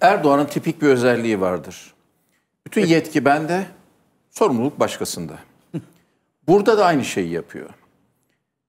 Erdoğan'ın tipik bir özelliği vardır. Bütün yetki bende, sorumluluk başkasında. Burada da aynı şeyi yapıyor.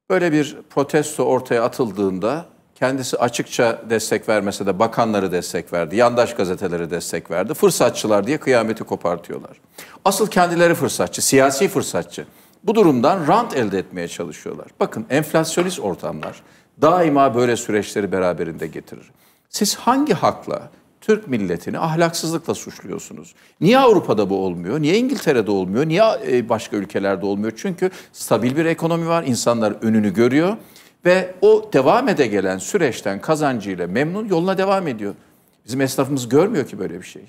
Böyle bir protesto ortaya atıldığında kendisi açıkça destek vermese de bakanları destek verdi, yandaş gazeteleri destek verdi. Fırsatçılar diye kıyameti kopartıyorlar. Asıl kendileri fırsatçı, siyasi fırsatçı. Bu durumdan rant elde etmeye çalışıyorlar. Bakın enflasyonist ortamlar daima böyle süreçleri beraberinde getirir. Siz hangi hakla Türk milletini ahlaksızlıkla suçluyorsunuz. Niye Avrupa'da bu olmuyor? Niye İngiltere'de olmuyor? Niye e, başka ülkelerde olmuyor? Çünkü stabil bir ekonomi var. İnsanlar önünü görüyor ve o devam ede gelen süreçten kazancıyla memnun yoluna devam ediyor. Bizim esnafımız görmüyor ki böyle bir şey.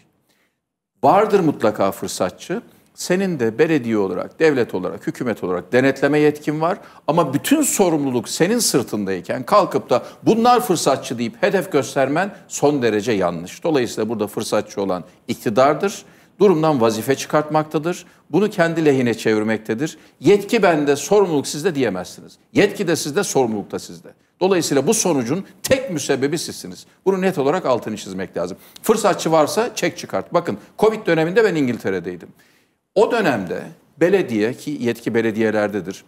Vardır mutlaka fırsatçı senin de belediye olarak, devlet olarak, hükümet olarak denetleme yetkin var ama bütün sorumluluk senin sırtındayken kalkıp da bunlar fırsatçı deyip hedef göstermen son derece yanlış. Dolayısıyla burada fırsatçı olan iktidardır. Durumdan vazife çıkartmaktadır. Bunu kendi lehine çevirmektedir. Yetki bende, sorumluluk sizde diyemezsiniz. Yetki de sizde, sorumluluk da sizde. Dolayısıyla bu sonucun tek müsebbibi sizsiniz. Bunu net olarak altını çizmek lazım. Fırsatçı varsa çek çıkart. Bakın Covid döneminde ben İngiltere'deydim. O dönemde belediye ki yetki belediyelerdedir.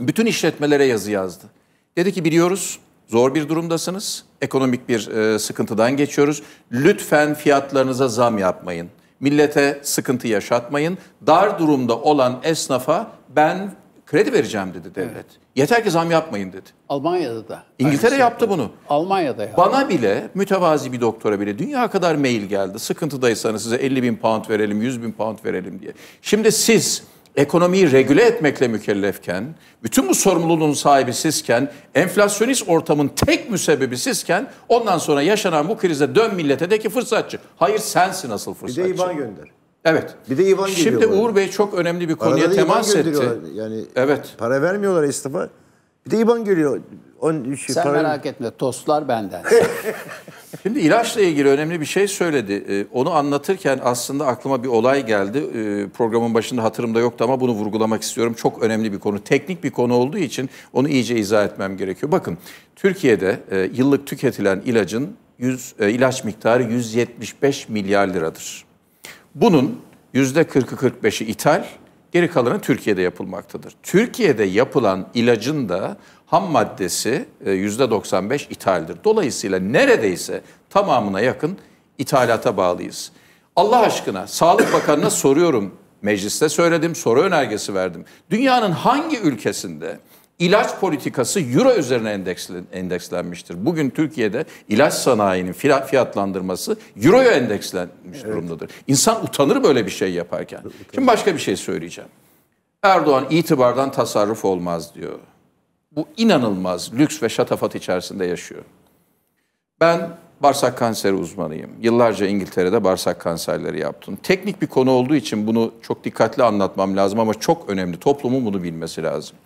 Bütün işletmelere yazı yazdı. Dedi ki biliyoruz zor bir durumdasınız. Ekonomik bir e, sıkıntıdan geçiyoruz. Lütfen fiyatlarınıza zam yapmayın. Millete sıkıntı yaşatmayın. Dar durumda olan esnafa ben kredi vereceğim dedi devlet. Evet. Yeter ki zam yapmayın dedi. Almanya'da da. İngiltere şey yaptı bunu. Almanya'da yaptı. Bana bile mütevazi bir doktora bile dünya kadar mail geldi. Sıkıntıdaysanız size 50 bin pound verelim, 100 bin pound verelim diye. Şimdi siz ekonomiyi regüle etmekle mükellefken, bütün bu sorumluluğun sahibi sizken, enflasyonist ortamın tek müsebbibi sizken, ondan sonra yaşanan bu krize dön millete de ki fırsatçı. Hayır sensin asıl fırsatçı. Bir de IBAN gönder. Evet. Bir de İvan geliyor. Şimdi Uğur Bey çok önemli bir konuya Arada temas etti. Yani evet. para vermiyorlar esnafa. Bir de İvan geliyor. 13 Sen para... merak etme tostlar benden. Şimdi ilaçla ilgili önemli bir şey söyledi. Ee, onu anlatırken aslında aklıma bir olay geldi. Ee, programın başında hatırımda yoktu ama bunu vurgulamak istiyorum. Çok önemli bir konu. Teknik bir konu olduğu için onu iyice izah etmem gerekiyor. Bakın Türkiye'de e, yıllık tüketilen ilacın 100, e, ilaç miktarı 175 milyar liradır. Bunun yüzde 40'ı 45'i ithal, geri kalanı Türkiye'de yapılmaktadır. Türkiye'de yapılan ilacın da ham maddesi e, yüzde 95 ithaldir. Dolayısıyla neredeyse tamamına yakın ithalata bağlıyız. Allah aşkına Sağlık Bakanı'na soruyorum. Mecliste söyledim, soru önergesi verdim. Dünyanın hangi ülkesinde ilaç politikası euro üzerine endekslenmiştir. Bugün Türkiye'de ilaç sanayinin fiyatlandırması euroya endekslenmiş evet. durumdadır. İnsan utanır böyle bir şey yaparken. Utanır. Şimdi başka bir şey söyleyeceğim. Erdoğan itibardan tasarruf olmaz diyor. Bu inanılmaz lüks ve şatafat içerisinde yaşıyor. Ben bağırsak kanseri uzmanıyım. Yıllarca İngiltere'de bağırsak kanserleri yaptım. Teknik bir konu olduğu için bunu çok dikkatli anlatmam lazım ama çok önemli. Toplumun bunu bilmesi lazım.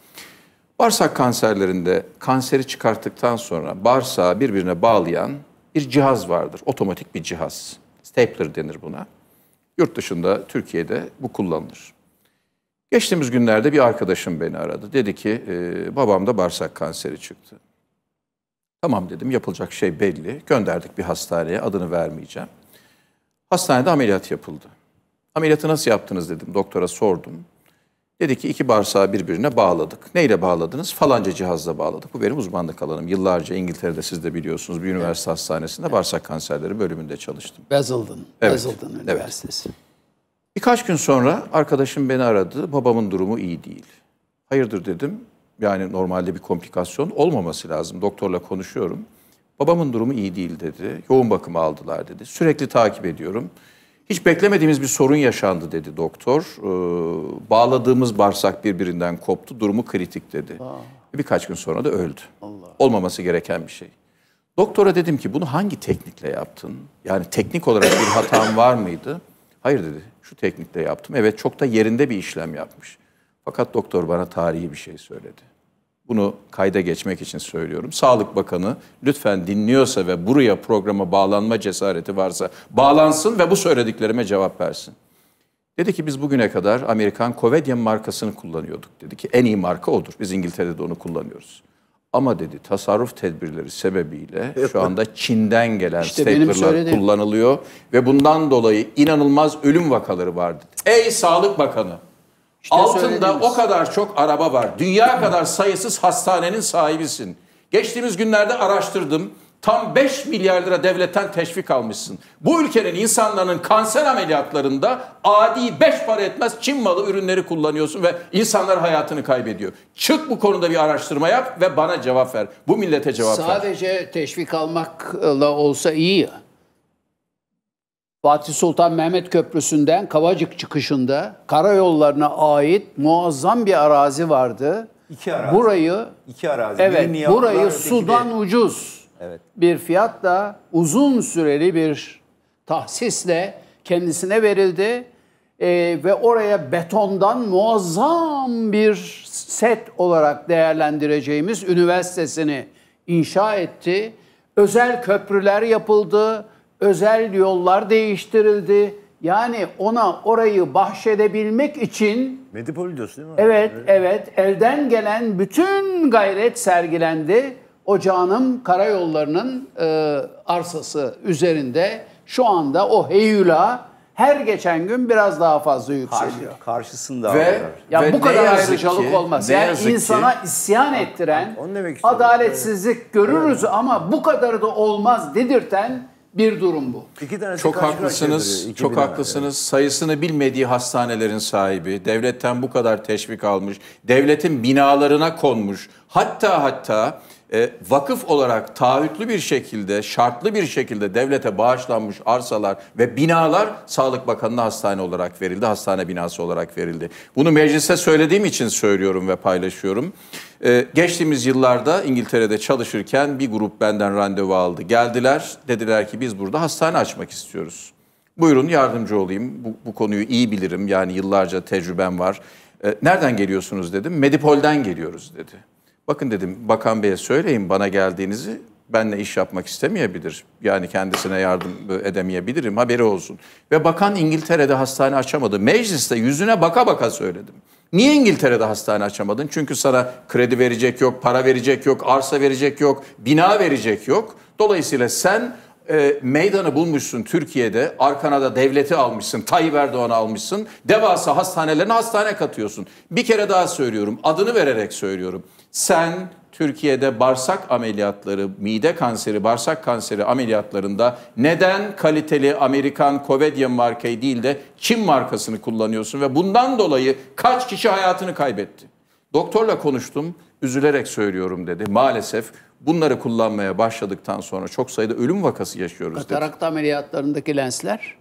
Bağırsak kanserlerinde kanseri çıkarttıktan sonra bağırsağı birbirine bağlayan bir cihaz vardır. Otomatik bir cihaz. Stapler denir buna. Yurt dışında, Türkiye'de bu kullanılır. Geçtiğimiz günlerde bir arkadaşım beni aradı. Dedi ki e, ee, babamda bağırsak kanseri çıktı. Tamam dedim yapılacak şey belli. Gönderdik bir hastaneye adını vermeyeceğim. Hastanede ameliyat yapıldı. Ameliyatı nasıl yaptınız dedim doktora sordum. Dedi ki iki bağırsağı birbirine bağladık. Neyle bağladınız? Falanca cihazla bağladık. Bu benim uzmanlık alanım. Yıllarca İngiltere'de siz de biliyorsunuz bir üniversite evet. hastanesinde evet. bağırsak kanserleri bölümünde çalıştım. Basildon, evet. Basildon Üniversitesi. Evet. Birkaç gün sonra arkadaşım beni aradı. Babamın durumu iyi değil. Hayırdır dedim. Yani normalde bir komplikasyon olmaması lazım. Doktorla konuşuyorum. Babamın durumu iyi değil dedi. Yoğun bakıma aldılar dedi. Sürekli takip ediyorum. Hiç beklemediğimiz bir sorun yaşandı dedi doktor. Ee, bağladığımız bağırsak birbirinden koptu, durumu kritik dedi. Aa. Birkaç gün sonra da öldü. Allah. Olmaması gereken bir şey. Doktora dedim ki bunu hangi teknikle yaptın? Yani teknik olarak bir hatam var mıydı? Hayır dedi, şu teknikle yaptım. Evet çok da yerinde bir işlem yapmış. Fakat doktor bana tarihi bir şey söyledi. Bunu kayda geçmek için söylüyorum. Sağlık Bakanı lütfen dinliyorsa ve buraya programa bağlanma cesareti varsa bağlansın ve bu söylediklerime cevap versin. Dedi ki biz bugüne kadar Amerikan Covedien markasını kullanıyorduk. Dedi ki en iyi marka odur. Biz İngiltere'de de onu kullanıyoruz. Ama dedi tasarruf tedbirleri sebebiyle şu anda Çin'den gelen işte staplerlar kullanılıyor. Ve bundan dolayı inanılmaz ölüm vakaları vardı. Ey Sağlık Bakanı! İşte Altında o kadar çok araba var. Dünya kadar sayısız hastanenin sahibisin. Geçtiğimiz günlerde araştırdım. Tam 5 milyar lira devletten teşvik almışsın. Bu ülkenin insanların kanser ameliyatlarında adi 5 para etmez Çin malı ürünleri kullanıyorsun ve insanlar hayatını kaybediyor. Çık bu konuda bir araştırma yap ve bana cevap ver. Bu millete cevap Sadece ver. Sadece teşvik almakla olsa iyi ya. Fatih Sultan Mehmet Köprüsü'nden Kavacık çıkışında karayollarına ait muazzam bir arazi vardı. İki arazi. Burayı iki arazi. Evet, burayı sudan de... ucuz evet. bir fiyatla uzun süreli bir tahsisle kendisine verildi. Ee, ve oraya betondan muazzam bir set olarak değerlendireceğimiz üniversitesini inşa etti. Özel köprüler yapıldı özel yollar değiştirildi. Yani ona orayı bahşedebilmek için Medipol diyorsun değil mi? Evet, evet. Elden gelen bütün gayret sergilendi. Ocağının karayollarının e, arsası üzerinde şu anda o heyula her geçen gün biraz daha fazla yükseliyor. karşısında ve, alıyorlar. ya ve bu kadar ayrıcalık ki, olmaz. Yani insana ki, isyan ettiren, ha, ha, adaletsizlik görürüz evet. ama bu kadar da olmaz dedirten bir durum bu. İki tanesi çok haklısınız. çok haklısınız. Yani. Sayısını bilmediği hastanelerin sahibi, devletten bu kadar teşvik almış, devletin binalarına konmuş. Hatta hatta e, vakıf olarak taahhütlü bir şekilde, şartlı bir şekilde devlete bağışlanmış arsalar ve binalar Sağlık Bakanlığı hastane olarak verildi, hastane binası olarak verildi. Bunu meclise söylediğim için söylüyorum ve paylaşıyorum. E, geçtiğimiz yıllarda İngiltere'de çalışırken bir grup benden randevu aldı. Geldiler, dediler ki biz burada hastane açmak istiyoruz. Buyurun yardımcı olayım, bu, bu konuyu iyi bilirim, yani yıllarca tecrübem var. E, nereden geliyorsunuz dedim, Medipol'den geliyoruz dedi. Bakın dedim bakan beye söyleyin bana geldiğinizi benle iş yapmak istemeyebilir. Yani kendisine yardım edemeyebilirim haberi olsun. Ve bakan İngiltere'de hastane açamadı. Mecliste yüzüne baka baka söyledim. Niye İngiltere'de hastane açamadın? Çünkü sana kredi verecek yok, para verecek yok, arsa verecek yok, bina verecek yok. Dolayısıyla sen e, meydanı bulmuşsun Türkiye'de, arkana da devleti almışsın, Tayyip Erdoğan'ı almışsın, devasa hastanelerine hastane katıyorsun. Bir kere daha söylüyorum, adını vererek söylüyorum. Sen Türkiye'de bağırsak ameliyatları, mide kanseri, bağırsak kanseri ameliyatlarında neden kaliteli Amerikan Covidian markayı değil de Çin markasını kullanıyorsun ve bundan dolayı kaç kişi hayatını kaybetti? Doktorla konuştum, üzülerek söylüyorum dedi. Maalesef bunları kullanmaya başladıktan sonra çok sayıda ölüm vakası yaşıyoruz Katarakt dedi. Katarakt ameliyatlarındaki lensler?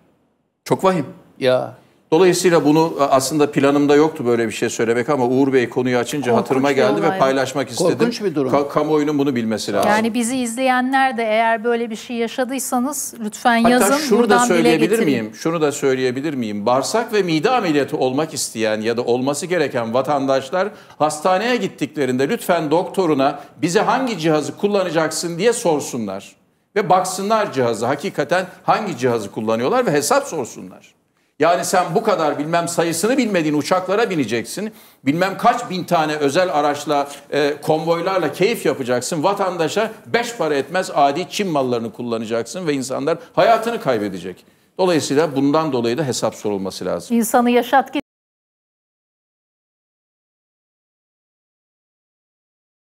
Çok vahim. Ya Dolayısıyla bunu e, aslında planımda yoktu böyle bir şey söylemek ama Uğur Bey konuyu açınca Korkunç hatırıma geldi ve paylaşmak istedim. Korkunç bir durum. Ka- kamuoyunun bunu bilmesi lazım. Yani bizi izleyenler de eğer böyle bir şey yaşadıysanız lütfen Hatta yazın. Hatta şunu da söyleyebilir miyim? Şunu da söyleyebilir miyim? Bağırsak ve mide ameliyatı olmak isteyen ya da olması gereken vatandaşlar hastaneye gittiklerinde lütfen doktoruna bize hangi cihazı kullanacaksın diye sorsunlar. Ve baksınlar cihazı hakikaten hangi cihazı kullanıyorlar ve hesap sorsunlar. Yani sen bu kadar bilmem sayısını bilmediğin uçaklara bineceksin. Bilmem kaç bin tane özel araçla, e, konvoylarla keyif yapacaksın. Vatandaşa beş para etmez adi Çin mallarını kullanacaksın ve insanlar hayatını kaybedecek. Dolayısıyla bundan dolayı da hesap sorulması lazım. İnsanı yaşat